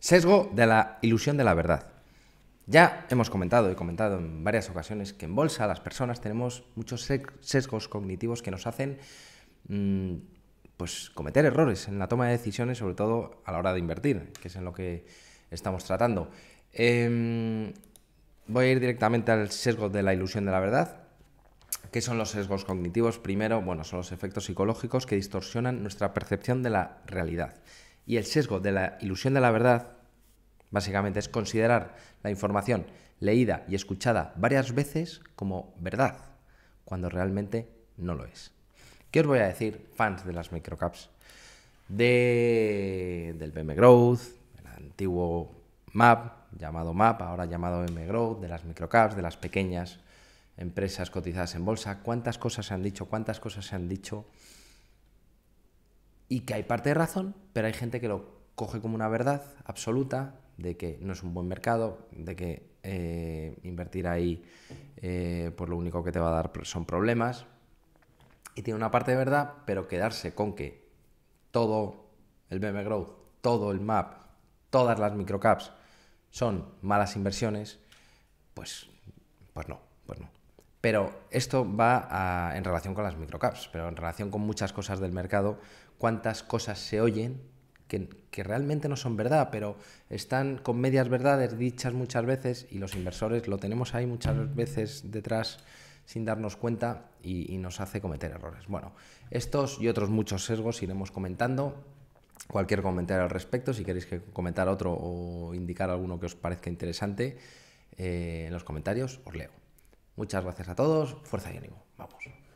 Sesgo de la ilusión de la verdad. Ya hemos comentado y comentado en varias ocasiones que en bolsa las personas tenemos muchos sesgos cognitivos que nos hacen mm, pues, cometer errores en la toma de decisiones, sobre todo a la hora de invertir, que es en lo que estamos tratando. Em, voy a ir directamente al sesgo de la ilusión de la verdad. ¿Qué son los sesgos cognitivos? Primero, bueno, son los efectos psicológicos que distorsionan nuestra percepción de la realidad. Y el sesgo de la ilusión de la verdad, básicamente, es considerar la información leída y escuchada varias veces como verdad, cuando realmente no lo es. ¿Qué os voy a decir, fans de las microcaps? del BM Growth, el antiguo MAP, llamado MAP, ahora llamado BM Growth, de las microcaps, de las pequeñas empresas cotizadas en bolsa. ¿Cuántas cosas se han dicho? ¿Cuántas cosas se han dicho? y que hay parte de razón, pero hay gente que lo coge como una verdad absoluta de que no es un buen mercado, de que eh, invertir ahí eh, por pues lo único que te va a dar son problemas. Y tiene una parte de verdad, pero quedarse con que todo el BM Growth, todo el MAP, todas las microcaps son malas inversiones, pues, pues no, pues no. Pero esto va en relación con las microcaps, pero en relación con muchas cosas del mercado, cuántas cosas se oyen que, realmente no son verdad, pero están con medias verdades dichas muchas veces y los inversores lo tenemos ahí muchas veces detrás sin darnos cuenta y, nos hace cometer errores. Bueno, estos y otros muchos sesgos iremos comentando. Cualquier comentario al respecto, si queréis que comentar otro o indicar alguno que os parezca interesante eh, en los comentarios, os leo. Muchas gracias a todos, fuerza y ánimo, vamos.